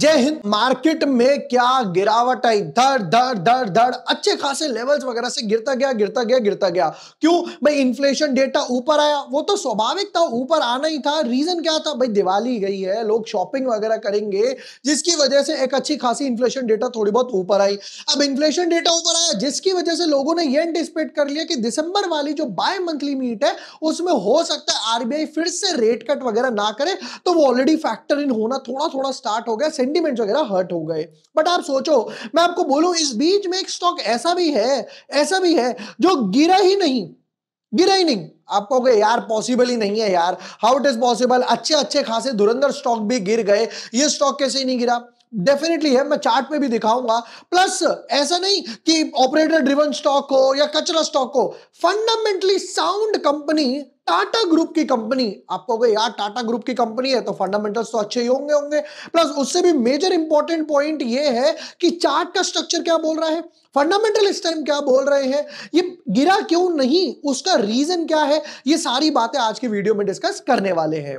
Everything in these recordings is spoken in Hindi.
जय हिंद मार्केट में क्या गिरावट आई धड़ धड़ धड़ धड़ अच्छे खासे लेवल्स वगैरह से गिरता गया गिरता गया गिरता गया क्यों भाई इन्फ्लेशन डेटा ऊपर आया वो तो स्वाभाविक था ऊपर आना ही था रीजन क्या था भाई दिवाली गई है लोग शॉपिंग वगैरह करेंगे जिसकी वजह से एक अच्छी खासी इन्फ्लेशन डेटा थोड़ी बहुत ऊपर आई अब इन्फ्लेशन डेटा ऊपर आया जिसकी वजह से लोगों ने यह एंटिसिपेट कर लिया कि दिसंबर वाली जो बाय मंथली मीट है उसमें हो सकता है आरबीआई फिर से रेट कट वगैरह ना करे तो वो ऑलरेडी फैक्टर इन होना थोड़ा थोड़ा स्टार्ट हो गया सेंटीमेंट्स वगैरह हर्ट हो गए बट आप सोचो मैं आपको बोलूं इस बीच में एक स्टॉक ऐसा भी है ऐसा भी है जो गिरा ही नहीं गिरा ही नहीं आप कहोगे यार पॉसिबल ही नहीं है यार हाउ इट इज पॉसिबल अच्छे अच्छे खासे धुरंधर स्टॉक भी गिर गए ये स्टॉक कैसे नहीं गिरा डेफिनेटली है मैं चार्ट में भी दिखाऊंगा प्लस ऐसा नहीं कि ऑपरेटर ड्रिवन स्टॉक हो या कचरा स्टॉक हो fundamentally sound company Tata group की कंपनी आपको अगर यार टाटा ग्रुप की कंपनी है तो फंडामेंटल्स तो अच्छे ही होंगे होंगे प्लस उससे भी मेजर इंपॉर्टेंट पॉइंट ये है कि चार्ट का स्ट्रक्चर क्या बोल रहा है फंडामेंटल इस टाइम क्या बोल रहे हैं ये गिरा क्यों नहीं उसका रीजन क्या है ये सारी बातें आज की वीडियो में डिस्कस करने वाले हैं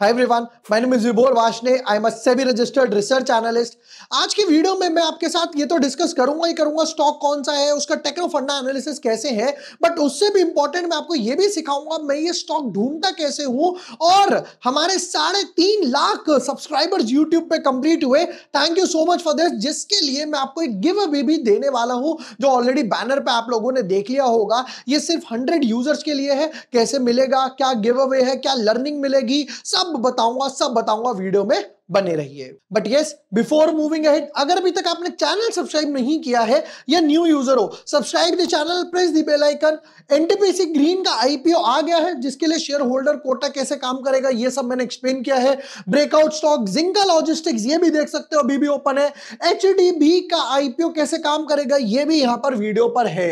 hi everyone my name is Vibhor Vashne I am SEBI registered research analyst आज की वीडियो में मैं आपके साथ ये तो डिस्कस करूंगा ही करूंगा स्टॉक कौन सा है उसका टेक्नो फंडा एनालिसिस कैसे है बट उससे भी इंपॉर्टेंट मैं आपको ये भी सिखाऊंगा मैं ये स्टॉक ढूंढता कैसे हूं और हमारे साढ़े तीन लाख सब्सक्राइबर्स यूट्यूब पे कंप्लीट हुए thank you so much for this जिसके लिए मैं आपको एक गिव अवे भी देने वाला हूँ जो ऑलरेडी बैनर पर आप लोगों ने देख लिया होगा ये सिर्फ हंड्रेड यूजर्स के लिए है कैसे मिलेगा क्या गिव अवे है क्या लर्निंग मिलेगी सब सब बताऊंगा सब बताऊंगा वीडियो में बने रहिए but yes before moving ahead अगर अभी तक आपने चैनल सब्सक्राइब नहीं किया है या न्यू यूजर हो subscribe the channel press the bell icon NTPC green का आईपीओ आ गया है जिसके लिए शेयर होल्डर कोटा कैसे काम करेगा ये सब मैंने एक्सप्लेन किया है ब्रेकआउट स्टॉक जिंका लॉजिस्टिक्स ये भी देख सकते हो अभी भी ओपन है एच का आईपीओ कैसे काम करेगा ये भी यहां पर वीडियो पर है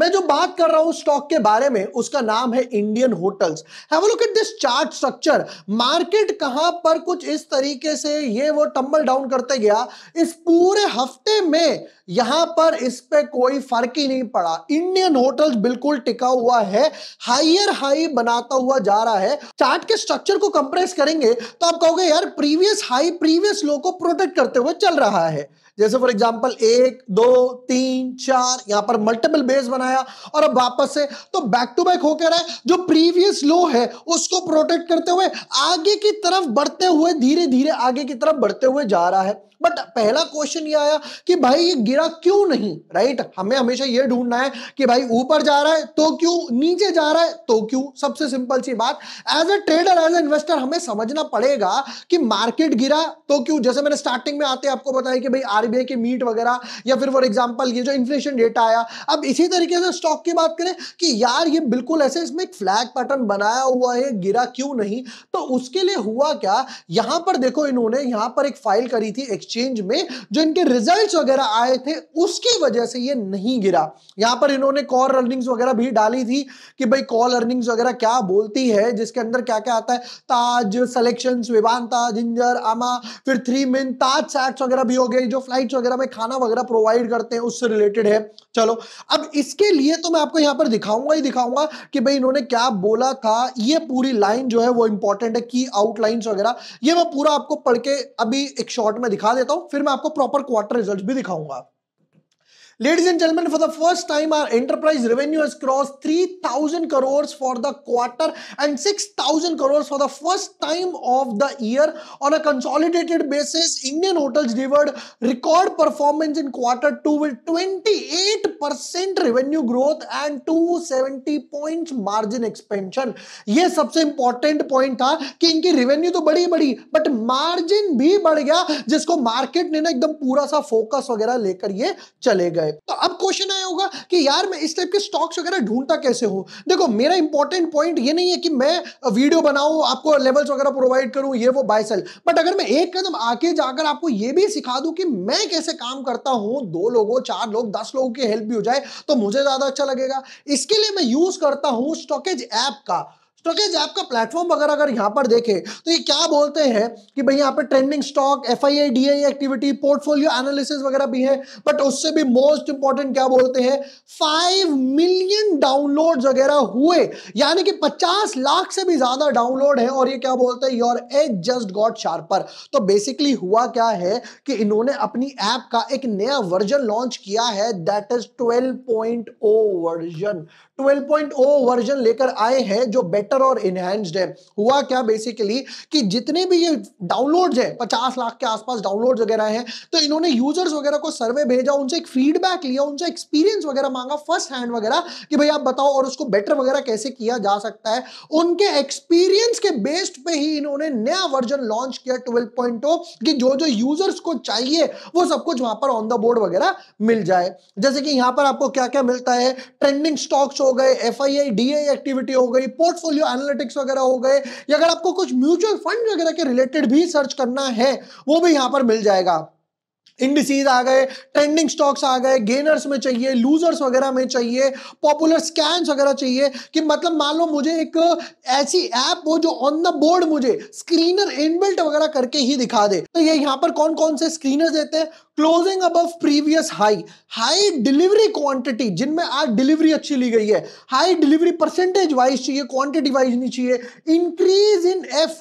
मैं जो बात कर रहा हूं स्टॉक के बारे में उसका नाम है Indian Hotels have look at this chart structure market कहां पर कुछ इस तरीके से ये वो टम्बल डाउन करते गया इस पूरे हफ्ते में यहां पर इस पे कोई फर्क ही नहीं पड़ा इंडियन होटल्स बिल्कुल टिका हुआ है हाइयर हाई बनाता हुआ जा रहा है चार्ट के स्ट्रक्चर को कंप्रेस करेंगे तो आप कहोगे यार प्रीवियस हाई प्रीवियस लो को प्रोटेक्ट करते हुए चल रहा है जैसे फॉर एग्जाम्पल एक दो तीन चार यहां पर मल्टीपल बेस बनाया और अब वापस से तो बैक टू बैक होकर है जो प्रीवियस लो है उसको प्रोटेक्ट करते हुए आगे की तरफ बढ़ते हुए धीरे धीरे आगे की तरफ बढ़ते हुए जा रहा है बट पहला क्वेश्चन ये आया कि भाई ये गिरा क्यों नहीं राइट हमें हमेशा ये ढूंढना है कि भाई ऊपर जा रहा है तो क्यों नीचे जा रहा है तो क्यों सबसे सिंपल सी बात as a trader as a investor हमें समझना पड़ेगा कि मार्केट गिरा तो क्यों जैसे मैंने स्टार्टिंग में आते आपको बताया कि भाई आर आरबीआई के मीट वगैरह या फिर फॉर एग्जाम्पल ये जो इन्फ्लेशन डेटा आया अब इसी तरीके से स्टॉक की बात करें कि यार ये बिल्कुल ऐसे इसमें एक फ्लैग पैटर्न बनाया हुआ है गिरा क्यों नहीं तो उसके लिए हुआ क्या यहां पर देखो इन्होंने यहां पर एक फाइल करी थी एक्सचेंज में जो इनके रिजल्ट वगैरह आए थे उसकी वजह से ये नहीं गिरा यहां पर इन्होंने कॉल अर्निंग्स वगैरह भी डाली थी कि भाई कॉल अर्निंग्स वगैरह क्या बोलती है जिसके अंदर क्या क्या आता है ताज सेलेक्शन विवानता जिंजर आमा फिर थ्री मिन ताज सैट्स वगैरह भी हो गए जो फ्लैग नाइट्स वगैरह में खाना वगैरह प्रोवाइड करते हैं उससे रिलेटेड है चलो अब इसके लिए तो मैं आपको यहां पर दिखाऊंगा ही दिखाऊंगा कि भाई इन्होंने क्या बोला था ये पूरी लाइन जो है वो इंपॉर्टेंट है की आउटलाइंस वगैरह ये मैं पूरा आपको पढ़ के अभी एक शॉर्ट में दिखा देता हूँ फिर मैं आपको प्रॉपर क्वार्टर रिजल्ट भी दिखाऊंगा Ladies and gentlemen, for the first time, our enterprise revenue has crossed 3,000 crores for the quarter and 6,000 crores for the first time of the year. On a consolidated basis, Indian hotels delivered record performance in quarter two with 28% revenue growth and 270 points margin expansion. ये सबसे इंपॉर्टेंट पॉइंट था कि इनकी रेवेन्यू तो बड़ी बड़ी बट मार्जिन भी बढ़ गया जिसको मार्केट ने ना एकदम पूरा सा फोकस वगैरह लेकर ये चले गए है तो अब क्वेश्चन आया होगा कि यार मैं इस टाइप के स्टॉक्स वगैरह ढूंढता कैसे हूं देखो मेरा इंपॉर्टेंट पॉइंट ये नहीं है कि मैं वीडियो बनाऊँ आपको लेवल्स वगैरह प्रोवाइड करूं ये वो बाय सेल बट अगर मैं एक कदम आके जाकर आपको ये भी सिखा दूं कि मैं कैसे काम करता हूं दो लोगों चार लोग दस लोगों की हेल्प भी हो जाए तो मुझे ज़्यादा अच्छा लगेगा इसके लिए मैं यूज़ करता हूं स्टॉकेज ऐप का स्टॉकेज ऐप का प्लेटफॉर्म अगर अगर यहाँ पर देखे तो ये क्या बोलते हैं कि भाई यहाँ पे trending stock F I I D I activity portfolio analysis वगैरह भी है बट उससे भी मोस्ट इंपॉर्टेंट क्या बोलते हैं फाइव मिलियन डाउनलोड वगैरह हुए यानी कि पचास लाख से भी ज्यादा डाउनलोड है और ये क्या बोलते हैं your edge just got sharper तो बेसिकली हुआ क्या है कि इन्होंने अपनी ऐप का एक नया वर्जन लॉन्च किया है that is twelve version 12.0 version लेकर आए हैं जो बेटर और इनहेंस्ड है हुआ क्या बेसिकली कि जितने भी ये डाउनलोड्स हैं 50 लाख के आसपास डाउनलोड्स वगैरह हैं तो इन्होंने यूजर्स वगैरह को सर्वे भेजा उनसे एक फीडबैक लिया उनसे एक्सपीरियंस वगैरह मांगा फर्स्ट हैंड वगैरह कि भाई आप बताओ और उसको बेटर वगैरह कैसे किया जा सकता है उनके एक्सपीरियंस के बेस्ड पे ही इन्होंने नया वर्जन लॉन्च किया ट्वेल्व कि जो जो यूजर्स को चाहिए वो सब कुछ वहां पर ऑन द बोर्ड वगैरह मिल जाए जैसे कि यहां पर आपको क्या क्या मिलता है ट्रेंडिंग स्टॉक्स हो गए F I I D activity हो गई पोर्टफोलियो एनालिटिक्स वगैरह हो गए या अगर आपको कुछ म्यूचुअल फंड वगैरह के रिलेटेड भी सर्च करना है वो भी यहां पर मिल जाएगा इंडिसीज आ गए ट्रेंडिंग स्टॉक्स आ गए गेनर्स में चाहिए लूजर्स वगैरह में चाहिए पॉपुलर स्कैम्स वगैरह चाहिए कि मतलब मान लो मुझे एक ऐसी ऐप हो जो ऑन द बोर्ड मुझे स्क्रीनर इनबिल्ट वगैरह करके ही दिखा दे तो ये यहाँ पर कौन कौन से स्क्रीनर देते हैं क्लोजिंग अब previous high high delivery quantity जिनमें आज डिलीवरी अच्छी ली गई है हाई डिलीवरी परसेंटेज वाइज चाहिए क्वांटिटी वाइज नहीं चाहिए increase in F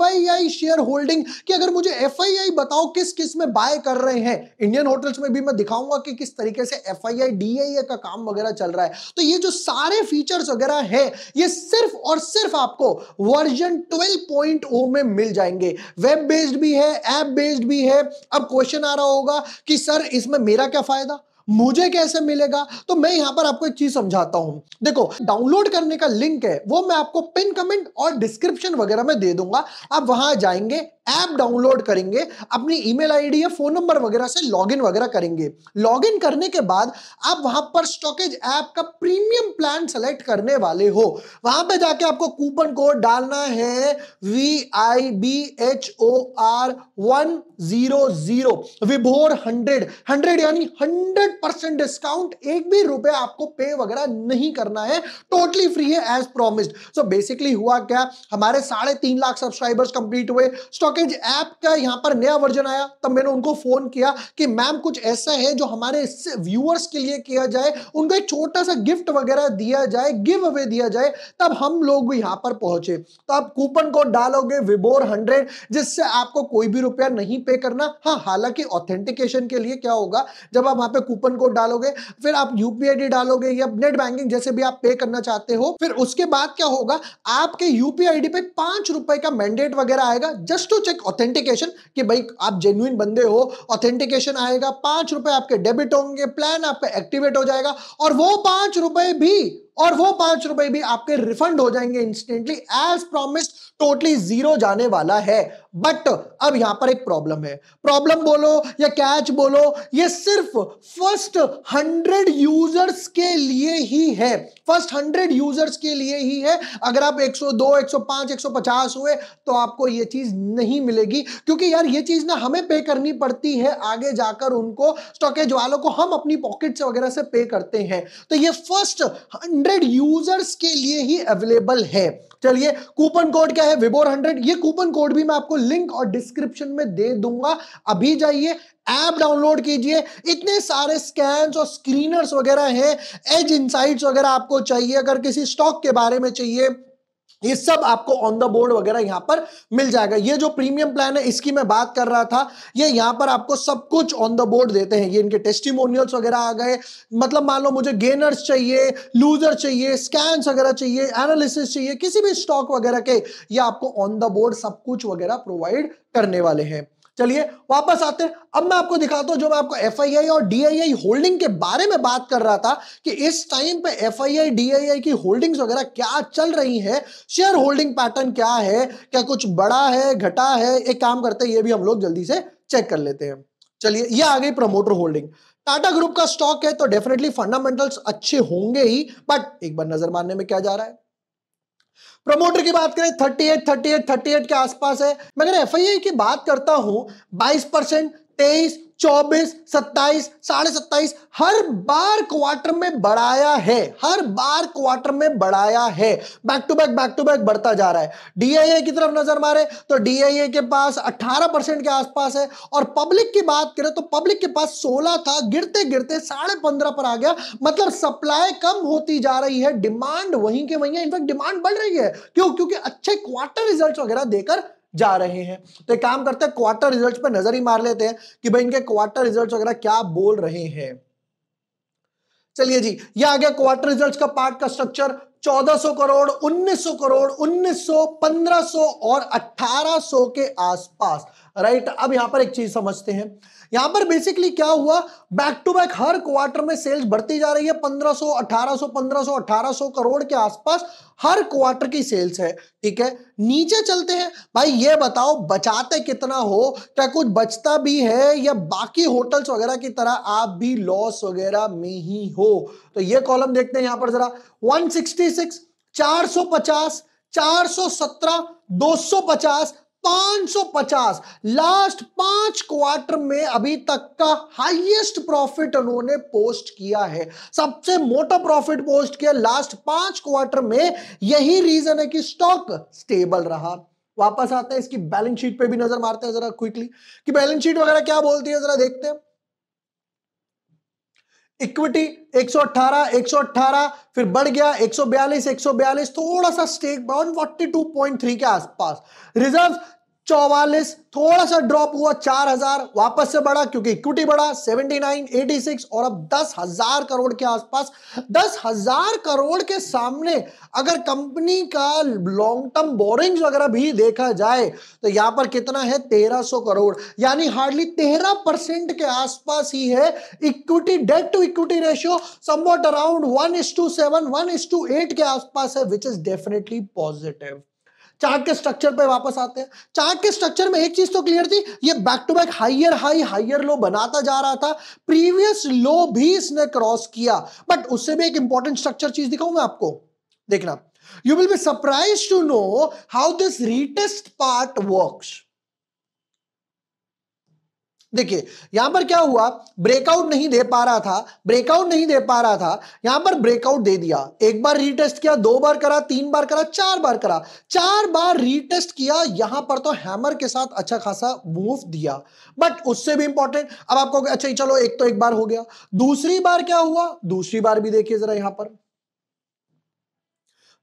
share holding कि अगर मुझे एफ बताओ किस किस में बाय कर रहे हैं इंडियन होटल्स में भी मैं दिखाऊंगा कि किस तरीके से एफ आई का काम वगैरह चल रहा है तो ये जो सारे फीचर्स वगैरह है ये सिर्फ और सिर्फ आपको वर्जन 12.0 में मिल जाएंगे वेब बेस्ड भी है ऐप बेस्ड भी है अब क्वेश्चन आ रहा होगा कि सर इसमें मेरा क्या फायदा मुझे कैसे मिलेगा तो मैं यहां पर आपको एक चीज समझाता हूं देखो डाउनलोड करने का लिंक है वो मैं आपको पिन कमेंट और डिस्क्रिप्शन वगैरह में दे दूंगा आप वहां जाएंगे ऐप डाउनलोड करेंगे अपनी ईमेल आईडी या फोन नंबर वगैरह से लॉगिन वगैरह करेंगे लॉगिन करने के बाद आप वहां पर स्टॉकेज ऐप का प्रीमियम प्लान सेलेक्ट करने वाले हो वहां पे जाके आपको कूपन कोड डालना है V I B H O R one zero zero Vibhor hundred hundred यानी हंड्रेड परसेंट डिस्काउंट एक भी रुपए आपको पे वगैरह नहीं करना है टोटली फ्री है एज प्रोमिस्ड सो बेसिकली हुआ क्या हमारे साढ़े तीन लाख सब्सक्राइबर्स कंप्लीट हुए स्टॉक ब्लॉकेज ऐप का यहाँ पर नया वर्जन आया तब मैंने उनको फोन किया कि मैम कुछ ऐसा है जो हमारे व्यूअर्स के लिए किया जाए उनको एक छोटा सा गिफ्ट वगैरह दिया जाए गिव अवे दिया जाए तब हम लोग यहाँ पर पहुंचे तो आप कूपन कोड डालोगे विबोर हंड्रेड जिससे आपको कोई भी रुपया नहीं पे करना हाँ हालांकि ऑथेंटिकेशन के लिए क्या होगा जब आप वहां पे कूपन कोड डालोगे फिर आप यूपीआईडी डालोगे या नेट बैंकिंग जैसे भी आप पे करना चाहते हो फिर उसके बाद क्या होगा आपके यूपीआईडी पे पांच रुपए का मैंडेट वगैरह आएगा जस्ट टू चेक ऑथेंटिकेशन कि भाई आप जेन्यून बंदे हो ऑथेंटिकेशन आएगा पांच रुपए आपके डेबिट होंगे प्लान आपका एक्टिवेट हो जाएगा और वो पांच रुपए भी और वो पांच रुपए भी आपके रिफंड हो जाएंगे instantly as promised totally zero जाने वाला है बट अब यहां पर एक प्रॉब्लम है प्रॉब्लम बोलो या कैच बोलो ये सिर्फ फर्स्ट हंड्रेड यूजर्स के लिए ही है फर्स्ट हंड्रेड यूजर्स के लिए ही है अगर आप 102, 105, 150 हुए तो आपको ये चीज नहीं मिलेगी क्योंकि यार ये चीज ना हमें पे करनी पड़ती है आगे जाकर उनको स्टॉकेज वालों को हम अपनी पॉकेट से वगैरह से पे करते हैं तो ये फर्स्ट हंड्रेड हंड्रेड यूजर्स के लिए ही अवेलेबल है चलिए कूपन कोड क्या है विबोर हंड्रेड ये कूपन कोड भी मैं आपको लिंक और डिस्क्रिप्शन में दे दूंगा अभी जाइए ऐप डाउनलोड कीजिए इतने सारे स्कैन और स्क्रीनर्स वगैरह हैं एज इनसाइट्स वगैरह आपको चाहिए अगर किसी स्टॉक के बारे में चाहिए ये सब आपको ऑन द बोर्ड वगैरह यहाँ पर मिल जाएगा ये जो प्रीमियम प्लान है इसकी मैं बात कर रहा था ये यहां पर आपको सब कुछ ऑन द बोर्ड देते हैं ये इनके टेस्टिमोनियल्स वगैरह आ गए मतलब मान लो मुझे गेनर्स चाहिए लूजर चाहिए स्कैन वगैरह चाहिए एनालिसिस चाहिए किसी भी स्टॉक वगैरह के ये आपको ऑन द बोर्ड सब कुछ वगैरह प्रोवाइड करने वाले हैं चलिए वापस आते हैं अब मैं आपको दिखाता हूं जो मैं आपको एफ और डी होल्डिंग के बारे में बात कर रहा था कि इस टाइम पे एफ आई की होल्डिंग्स वगैरह क्या चल रही है शेयर होल्डिंग पैटर्न क्या है क्या कुछ बड़ा है घटा है एक काम करते हैं ये भी हम लोग जल्दी से चेक कर लेते हैं चलिए ये आ गई प्रमोटर होल्डिंग टाटा ग्रुप का स्टॉक है तो डेफिनेटली फंडामेंटल्स अच्छे होंगे ही बट एक बार नजर मारने में क्या जा रहा है प्रमोटर की बात करें 38, 38, 38 के आसपास है अगर एफ की बात करता हूं 22 परसेंट तेईस चौबीस सत्ताईस साढ़े सत्ताईस हर बार क्वार्टर में बढ़ाया है हर बार क्वार्टर में बढ़ाया है back to back back to back बढ़ता जा रहा है डीआईए की तरफ नजर मारे तो डीआईए के पास 18 परसेंट के आसपास है और पब्लिक की बात करें तो पब्लिक के पास 16 था गिरते गिरते साढ़े पंद्रह पर आ गया मतलब सप्लाई कम होती जा रही है डिमांड वहीं के वहीं इनफैक्ट डिमांड बढ़ रही है क्यों क्योंकि अच्छे क्वार्टर रिजल्ट वगैरह देकर जा रहे हैं तो एक काम करते हैं क्वार्टर रिजल्ट्स पर नजर ही मार लेते हैं कि भाई इनके क्वार्टर रिजल्ट्स वगैरह क्या बोल रहे हैं चलिए जी ये आ गया क्वार्टर रिजल्ट्स का पार्ट का स्ट्रक्चर 1400 करोड़ 1900 करोड़ 1900 1500 और 1800 के आसपास राइट अब यहां पर एक चीज समझते हैं यहां पर बेसिकली क्या हुआ बैक टू बैक हर क्वार्टर में सेल्स बढ़ती जा रही है 1500 1800 1500 1800 करोड़ के आसपास हर क्वार्टर की सेल्स है ठीक है नीचे चलते हैं भाई ये बताओ बचाते कितना हो क्या कुछ बचता भी है या बाकी होटल्स वगैरह की तरह आप भी लॉस वगैरह में ही हो तो ये कॉलम देखते हैं यहां पर जरा 160 सौ पचास 417 सौ 550 लास्ट पांच क्वार्टर में अभी तक का हाईएस्ट प्रॉफिट उन्होंने पोस्ट किया है सबसे मोटा प्रॉफिट पोस्ट किया लास्ट पांच क्वार्टर में यही रीजन है कि स्टॉक स्टेबल रहा वापस आते हैं इसकी बैलेंस शीट पे भी नजर मारते हैं जरा क्विकली कि बैलेंस शीट वगैरह क्या बोलती है जरा देखते हैं इक्विटी 118 118 फिर बढ़ गया 142 142 थोड़ा सा स्टेक 142.3 के आसपास रिजर्व्स चौवालीस थोड़ा सा ड्रॉप हुआ चार हजार वापस से बढ़ा क्योंकि इक्विटी बढ़ा सेवेंटी नाइन एटी सिक्स और अब दस हजार करोड़ के आसपास दस हजार करोड़ के सामने अगर कंपनी का लॉन्ग टर्म बोरिंग्स वगैरह भी देखा जाए तो यहां पर कितना है तेरह सौ करोड़ यानी हार्डली तेरह परसेंट के आसपास ही है equity debt to equity ratio somewhat around one is to seven one is to eight के आसपास है which is definitely positive chart के स्ट्रक्चर पे वापस आते हैं चार्ट के स्ट्रक्चर में एक चीज तो क्लियर थी ये back to back higher high higher low बनाता जा रहा था प्रीवियस लो भी इसने क्रॉस किया बट उससे भी एक इंपॉर्टेंट स्ट्रक्चर चीज दिखाऊं मैं आपको देखना you will be surprise to know how this retest part work देखिए यहां पर क्या हुआ ब्रेकआउट नहीं दे पा रहा था ब्रेकआउट नहीं दे पा रहा था यहां पर ब्रेकआउट दे दिया एक बार रीटेस्ट किया दो बार करा तीन बार करा चार बार करा चार बार रीटेस्ट किया यहां पर तो हैमर के साथ अच्छा खासा मूव दिया बट उससे भी इंपॉर्टेंट अब आपको अच्छा चलो एक तो एक बार हो गया दूसरी बार क्या हुआ दूसरी बार भी देखिए जरा यहां पर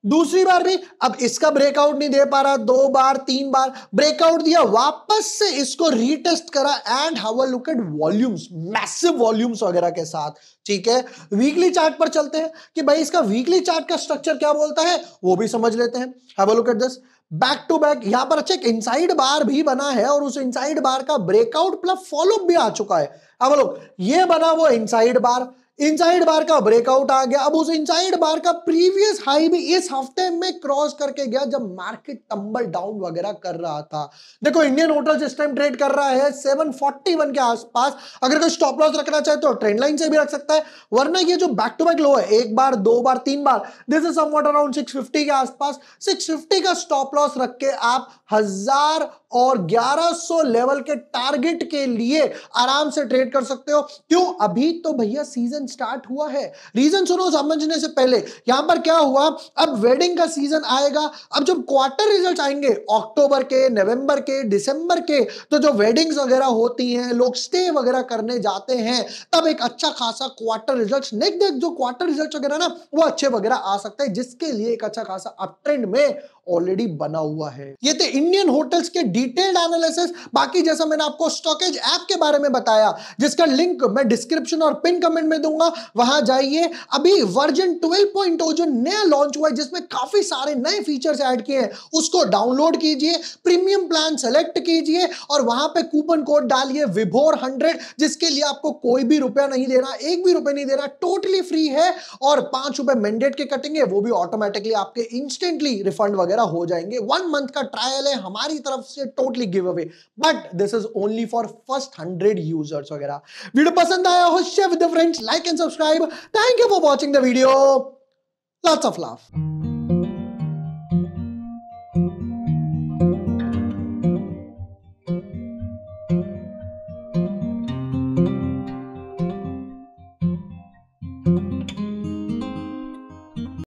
दूसरी बार भी अब इसका ब्रेकआउट नहीं दे पा रहा दो बार तीन बार ब्रेकआउट दिया वापस से इसको रीटेस्ट करा and how look at volumes massive volumes वगैरह के साथ ठीक है वीकली चार्ट पर चलते हैं कि भाई इसका वीकली चार्ट का स्ट्रक्चर क्या बोलता है वो भी समझ लेते हैं how look at this back to back यहां पर अच्छा एक इनसाइड बार भी बना है और उस इनसाइड बार का ब्रेकआउट प्लस फॉलोअप भी आ चुका है अब लोग ये बना वो इनसाइड बार इनसाइड बार का ब्रेकआउट आ गया अब उस इनसाइड बार का प्रीवियस हाई भी इस हफ्ते में क्रॉस करके गया जब मार्केट टंबल डाउन वगैरह कर रहा था देखो इंडियन होटल जिस टाइम ट्रेड कर रहा है 741 के आसपास अगर कोई स्टॉप लॉस रखना चाहे तो ट्रेंड लाइन से भी रख सकता है वरना ये जो बैक टू बैक लो है एक बार दो बार तीन बार दिस इज समाउंड सिक्स 650 के आसपास सिक्स का स्टॉप लॉस रख के आप हजार और 1100 लेवल के टारगेट के लिए आराम से ट्रेड कर सकते हो क्यों अभी तो भैया सीजन स्टार्ट हुआ है रीजन सुनो समझने से पहले यहां पर क्या हुआ अब वेडिंग का सीजन आएगा अब जब क्वार्टर रिजल्ट आएंगे अक्टूबर के नवंबर के दिसंबर के तो जो वेडिंग्स वगैरह होती हैं लोग स्टे वगैरह करने जाते हैं तब एक अच्छा खासा क्वार्टर रिजल्ट नेक्स्ट जो क्वार्टर रिजल्ट वगैरह ना वो अच्छे वगैरह आ सकते हैं जिसके लिए एक अच्छा खासा अप ट्रेंड में ऑलरेडी बना हुआ है ये थे इंडियन होटल्स के डिटेल्ड एनालिसिस बाकी जैसा मैंने आपको स्टॉकेज ऐप के बारे में बताया जिसका लिंक मैं डिस्क्रिप्शन और पिन कमेंट में दूंगा वहां जाइए अभी वर्जन 12.0 जो नया लॉन्च हुआ है जिसमें काफी सारे नए फीचर्स ऐड किए हैं उसको डाउनलोड कीजिए प्रीमियम प्लान सेलेक्ट कीजिए और वहां पे कूपन कोड डालिए विभोर हंड्रेड जिसके लिए आपको कोई भी रुपया नहीं दे रहा एक भी रुपया नहीं दे रहा टोटली फ्री है और पांच रुपए मैंडेट के कटेंगे वो भी ऑटोमेटिकली आपके इंस्टेंटली रिफंड वगैरह वगैरह हो जाएंगे वन मंथ का ट्रायल है हमारी तरफ से totally give away but this is only for first hundred users वगैरह वीडियो पसंद आया हो share with friends like and subscribe thank you for watching the video lots of laugh